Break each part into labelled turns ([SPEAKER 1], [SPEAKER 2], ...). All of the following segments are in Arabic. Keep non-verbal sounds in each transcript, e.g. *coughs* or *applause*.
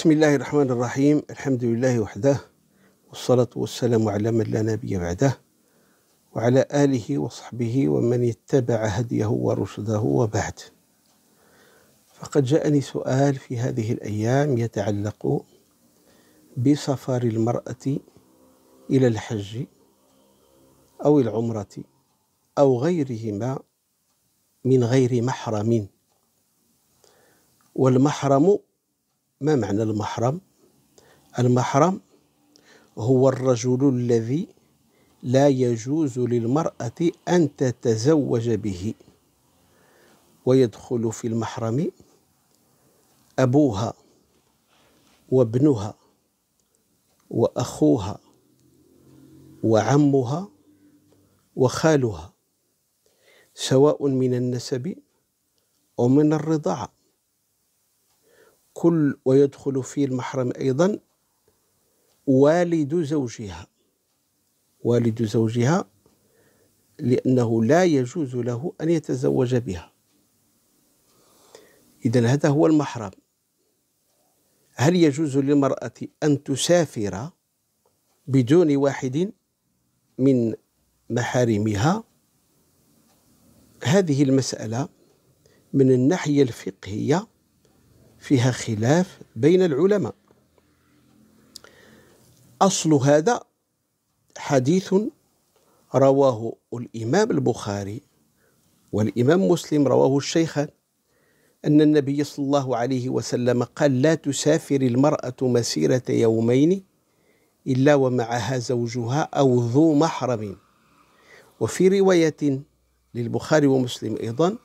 [SPEAKER 1] بسم الله الرحمن الرحيم الحمد لله وحده والصلاة والسلام على من لا نبي بعده وعلى آله وصحبه ومن اتبع هديه ورشده وبعد فقد جاءني سؤال في هذه الأيام يتعلق بسفر المرأة إلى الحج أو العمرة أو غيرهما من غير محرم والمحرم ما معنى المحرم المحرم هو الرجل الذي لا يجوز للمرأة أن تتزوج به ويدخل في المحرم أبوها وابنها وأخوها وعمها وخالها سواء من النسب أو من الرضاعه كل ويدخل في المحرم أيضا والد زوجها والد زوجها لأنه لا يجوز له أن يتزوج بها إذا هذا هو المحرم هل يجوز للمرأة أن تسافر بدون واحد من محارمها هذه المسألة من الناحية الفقهية فيها خلاف بين العلماء أصل هذا حديث رواه الإمام البخاري والإمام مسلم رواه الشيخان أن النبي صلى الله عليه وسلم قال لا تسافر المرأة مسيرة يومين إلا ومعها زوجها أو ذو محرم وفي رواية للبخاري ومسلم أيضا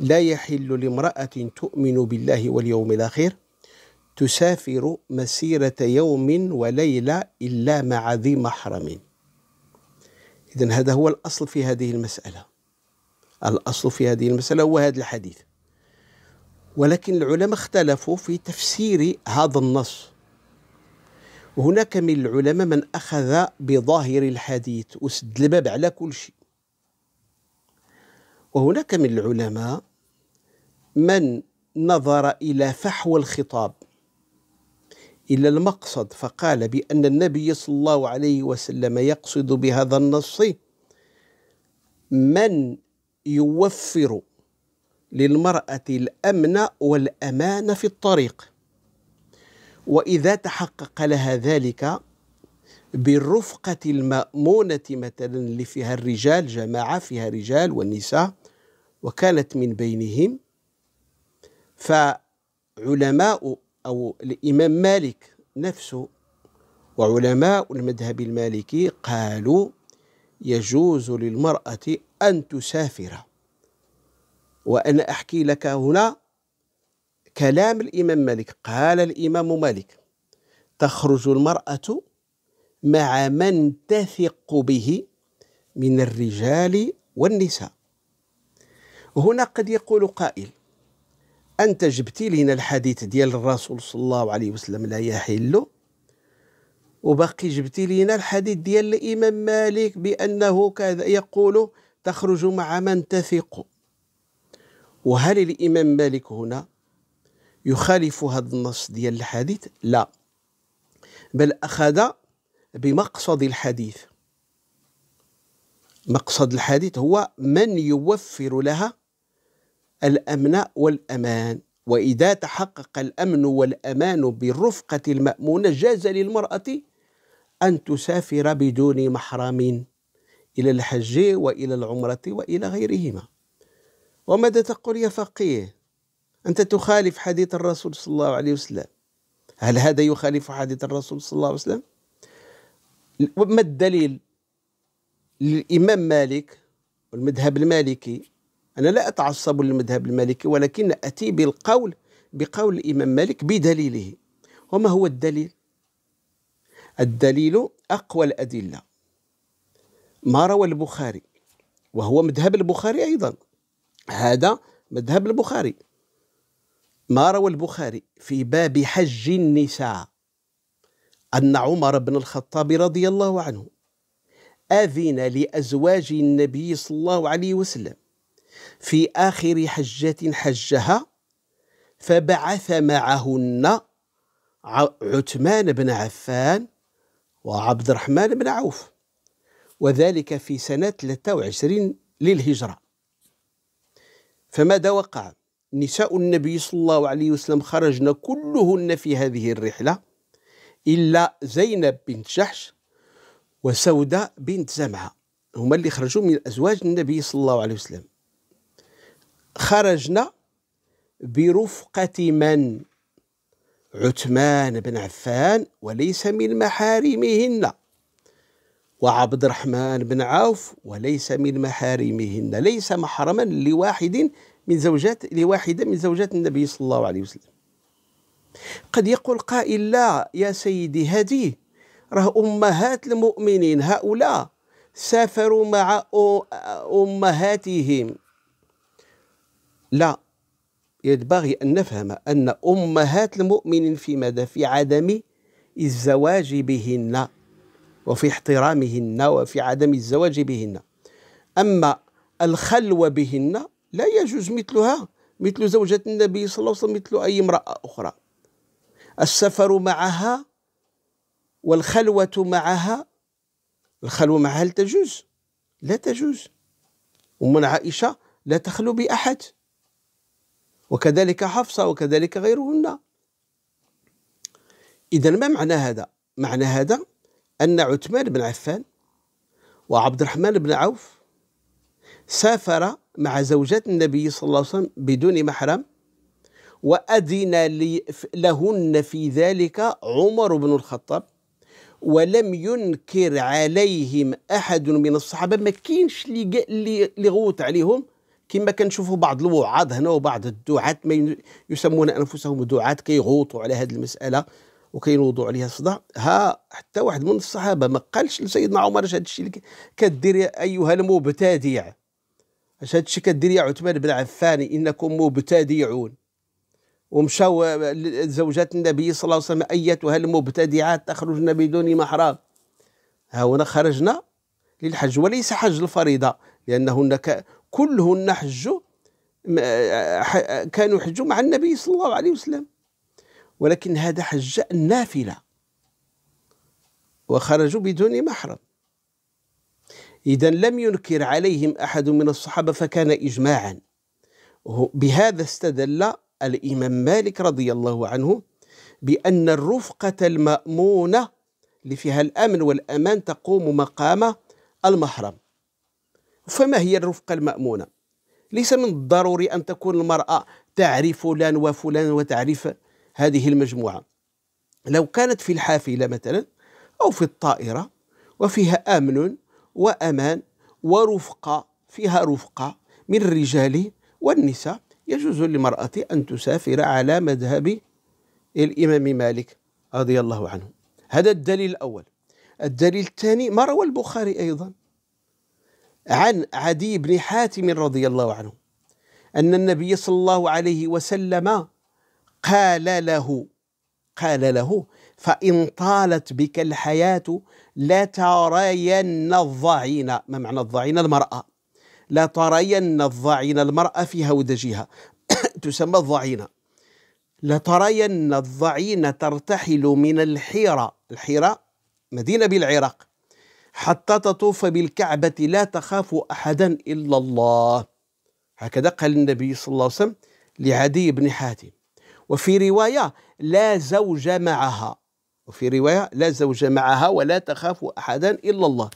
[SPEAKER 1] لا يحل لامرأة تؤمن بالله واليوم الآخر تسافر مسيرة يوم وليلة إلا مع ذي محرم إذا هذا هو الأصل في هذه المسألة الأصل في هذه المسألة هو هذا الحديث ولكن العلماء اختلفوا في تفسير هذا النص وهناك من العلماء من أخذ بظاهر الحديث وسد الباب على كل شيء وهناك من العلماء من نظر إلى فحوى الخطاب إلى المقصد فقال بأن النبي صلى الله عليه وسلم يقصد بهذا النص من يوفر للمرأة الأمن والأمان في الطريق وإذا تحقق لها ذلك بالرفقة المأمونة مثلا اللي فيها الرجال جماعة فيها رجال والنساء وكانت من بينهم فعلماء أو الإمام مالك نفسه وعلماء المذهب المالكي قالوا يجوز للمرأة أن تسافر وأنا أحكي لك هنا كلام الإمام مالك قال الإمام مالك تخرج المرأة مع من تثق به من الرجال والنساء هنا قد يقول قائل أنت جبتي لنا الحديث ديال الرسول صلى الله عليه وسلم لا يحل وباقي جبتي لنا الحديث ديال الإمام مالك بأنه كذا يقول تخرج مع من تثق وهل الإمام مالك هنا يخالف هذا النص ديال الحديث لا بل أخذ بمقصد الحديث مقصد الحديث هو من يوفر لها الامن والامان واذا تحقق الامن والامان بالرفقه المامونه جاز للمراه ان تسافر بدون محرم الى الحج والى العمره والى غيرهما وماذا تقول يا فقيه انت تخالف حديث الرسول صلى الله عليه وسلم هل هذا يخالف حديث الرسول صلى الله عليه وسلم وما الدليل للامام مالك والمذهب المالكي أنا لا أتعصب للمذهب المالكي ولكن أتي بالقول بقول الإمام مالك بدليله وما هو الدليل؟ الدليل أقوى الأدلة ما روى البخاري وهو مذهب البخاري أيضا هذا مذهب البخاري ما روى البخاري في باب حج النساء أن عمر بن الخطاب رضي الله عنه أذن لأزواج النبي صلى الله عليه وسلم في آخر حجة حجها فبعث معهن عثمان بن عفان وعبد الرحمن بن عوف وذلك في سنة 23 للهجرة فماذا وقع؟ نساء النبي صلى الله عليه وسلم خرجن كلهن في هذه الرحلة إلا زينب بنت جحش وسودة بنت زمعة هما اللي خرجوا من أزواج النبي صلى الله عليه وسلم خرجنا برفقة من عثمان بن عفان وليس من محارمهن وعبد الرحمن بن عوف وليس من محارمهن ليس محرما لواحد من زوجات لواحدة من زوجات النبي صلى الله عليه وسلم قد يقول قائل لا يا سيدي هذه راه أمهات المؤمنين هؤلاء سافروا مع أمهاتهم لا ينبغي أن نفهم أن أمهات المؤمنين في ماذا؟ في عدم الزواج بهن وفي احترامهن وفي عدم الزواج بهن أما الخلوة بهن لا يجوز مثلها مثل زوجة النبي صلى الله عليه وسلم مثل أي امرأة أخرى السفر معها والخلوة معها الخلوة معها هل تجوز؟ لا تجوز أمنا عائشة لا تخلو بأحد وكذلك حفصة وكذلك غيرهن إذا ما معنى هذا؟ معنى هذا أن عثمان بن عفان وعبد الرحمن بن عوف سافر مع زوجات النبي صلى الله عليه وسلم بدون محرم وأذن لهن في ذلك عمر بن الخطاب ولم ينكر عليهم احد من الصحابه ما كاينش اللي اللي غوت عليهم كما كنشوفوا بعض الوعاظ هنا وبعض الدعاة ما يسمون انفسهم دعاة كيغوطوا على هذه المساله وكينوضوا عليها الصداع ها حتى واحد من الصحابه ما قالش لسيدنا عمر اش هذا الشيء اللي كدير يا ايها المبتدع اش هذا الشيء كدير يا عثمان بن عفان انكم مبتدعون ومشاو زوجات النبي صلى الله عليه وسلم ايتها المبتدعات تخرجن بدون محرم ها هنا خرجنا للحج وليس حج الفريضه لانهن كلهن آه، حجوا آه، كانوا يحجوا مع النبي صلى الله عليه وسلم ولكن هذا حج النافلة وخرجوا بدون محرم إذا لم ينكر عليهم أحد من الصحابة فكان إجماعا بهذا استدل الإمام مالك رضي الله عنه بأن الرفقة المأمونة اللي فيها الأمن والأمان تقوم مقام المحرم فما هي الرفقة المأمونة ليس من الضروري أن تكون المرأة تعرف فلان وفلان وتعرف هذه المجموعة لو كانت في الحافلة مثلا أو في الطائرة وفيها أمن وأمان ورفقة فيها رفقة من الرجال والنساء يجوز للمرأة أن تسافر على مذهب الإمام مالك رضي الله عنه هذا الدليل الأول الدليل الثاني ما روى البخاري أيضا عن عدي بن حاتم رضي الله عنه أن النبي صلى الله عليه وسلم قال له قال له فإن طالت بك الحياة لا ترين الضعين ما معنى الضعين المرأة لا ترين الضعين المرأة في هودجها *coughs* تسمى الضعينة لا ترين الضعين ترتحل من الحيرة الحيرة مدينة بالعراق حتى تطوف بالكعبة لا تخاف أحدا إلا الله هكذا قال النبي صلى الله عليه وسلم لعدي بن حاتم وفي رواية لا زوج معها وفي رواية لا زوج معها ولا تخاف أحدا إلا الله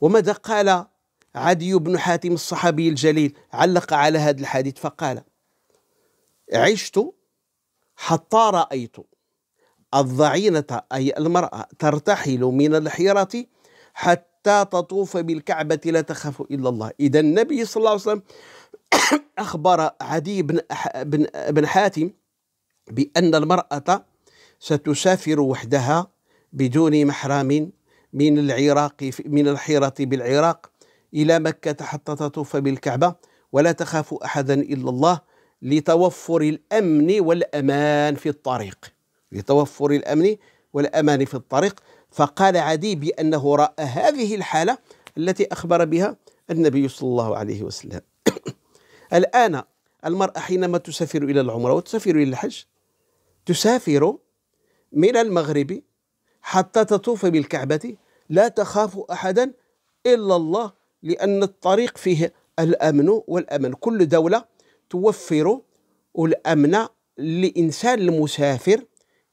[SPEAKER 1] وماذا قال عدي بن حاتم الصحابي الجليل علق على هذا الحديث فقال عشت حتى رأيت الضعينة أي المرأة ترتحل من الحيرة حتى تطوف بالكعبة لا تخاف إلا الله إذا النبي صلى الله عليه وسلم *coughs* أخبر عدي بن, بن, بن حاتم بأن المرأة ستسافر وحدها بدون محرم من العراق من الحيرة بالعراق إلى مكة حتى تطوف بالكعبة ولا تخاف أحدا إلا الله لتوفر الأمن والأمان في الطريق لتوفر الأمن والأمان في الطريق فقال عدي بأنه رأى هذه الحالة التي أخبر بها النبي صلى الله عليه وسلم *coughs* الآن المرأة حينما تسافر إلى العمرة وتسافر إلى الحج تسافر من المغرب حتى تطوف بالكعبة لا تخاف أحدا إلا الله لأن الطريق فيه الأمن والأمن كل دولة توفر الأمن لإنسان المسافر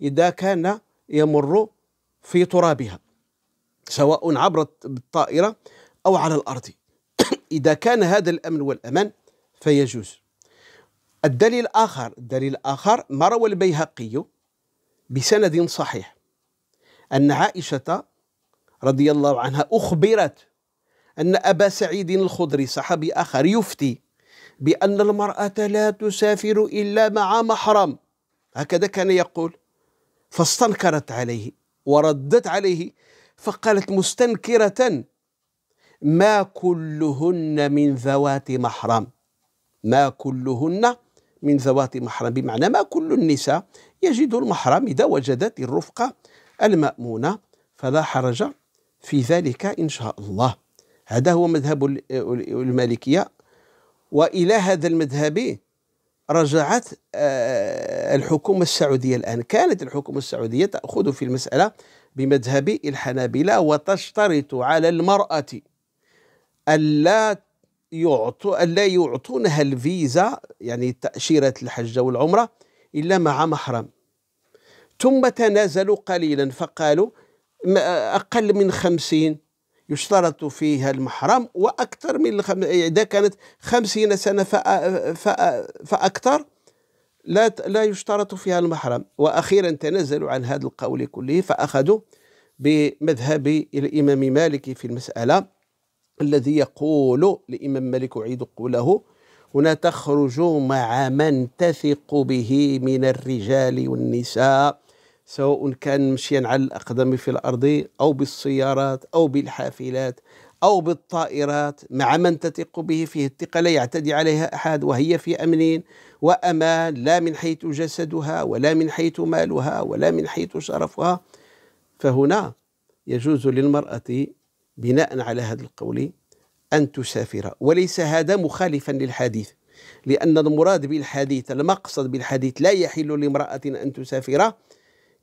[SPEAKER 1] إذا كان يمر في ترابها سواء عبرت بالطائرة أو على الأرض *coughs* إذا كان هذا الأمن والأمان فيجوز الدليل الآخر الدليل الآخر ما روى البيهقي بسند صحيح أن عائشة رضي الله عنها أخبرت أن أبا سعيد الخضري صحابي آخر يفتي بأن المرأة لا تسافر إلا مع محرم هكذا كان يقول فاستنكرت عليه وردت عليه فقالت مستنكرة ما كلهن من ذوات محرم ما كلهن من ذوات محرم بمعنى ما كل النساء يجد المحرم إذا وجدت الرفقة المأمونة فلا حرج في ذلك إن شاء الله هذا هو مذهب المالكية وإلى هذا المذهب رجعت آه، الحكومة السعودية الآن كانت الحكومة السعودية تأخذ في المسألة بمذهب الحنابلة وتشترط على المرأة ألا يعطو ألا يعطونها الفيزا يعني تأشيرة الحج والعمرة إلا مع محرم ثم تنازلوا قليلا فقالوا أقل من خمسين يشترط فيها المحرم وأكثر من الخم... إذا كانت خمسين سنة فأ... فأ... فأكثر لا لا يشترط فيها المحرم وأخيرا تنازلوا عن هذا القول كله فأخذوا بمذهب الإمام مالك في المسألة الذي يقول الإمام مالك أعيد قوله هنا تخرج مع من تثق به من الرجال والنساء سواء كان مشيا على الأقدام في الأرض أو بالسيارات أو بالحافلات أو بالطائرات مع من تثق به فيه الثقة لا يعتدي عليها أحد وهي في أمن وأمان لا من حيث جسدها ولا من حيث مالها ولا من حيث شرفها فهنا يجوز للمرأة بناء على هذا القول أن تسافر وليس هذا مخالفا للحديث لأن المراد بالحديث المقصد بالحديث لا يحل لامرأة أن تسافر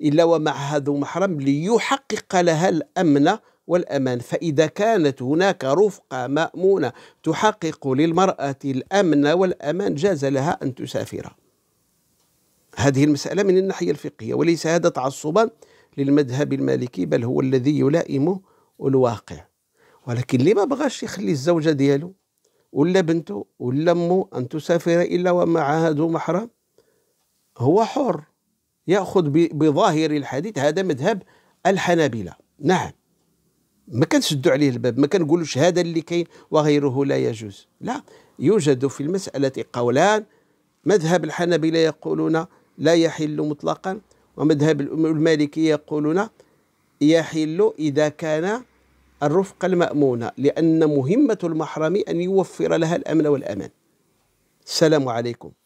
[SPEAKER 1] إلا ومعها ذو محرم ليحقق لها الأمن والأمان فإذا كانت هناك رفقة مأمونة تحقق للمرأة الأمن والأمان جاز لها أن تسافر هذه المسألة من الناحية الفقهية وليس هذا تعصبا للمذهب المالكي بل هو الذي يلائم الواقع ولكن لما ما بغاش يخلي الزوجة ديالو ولا بنته ولا امه أن تسافر إلا ومعها ذو محرم هو حر ياخذ بظاهر الحديث هذا مذهب الحنابله نعم ما كنسدوا عليه الباب ما كنقولوش هذا اللي كاين وغيره لا يجوز لا يوجد في المسألة قولان مذهب الحنابلة يقولون لا يحل مطلقا ومذهب المالكية يقولون يحل إذا كان الرفقة المأمونة لأن مهمة المحرم أن يوفر لها الأمن والأمان السلام عليكم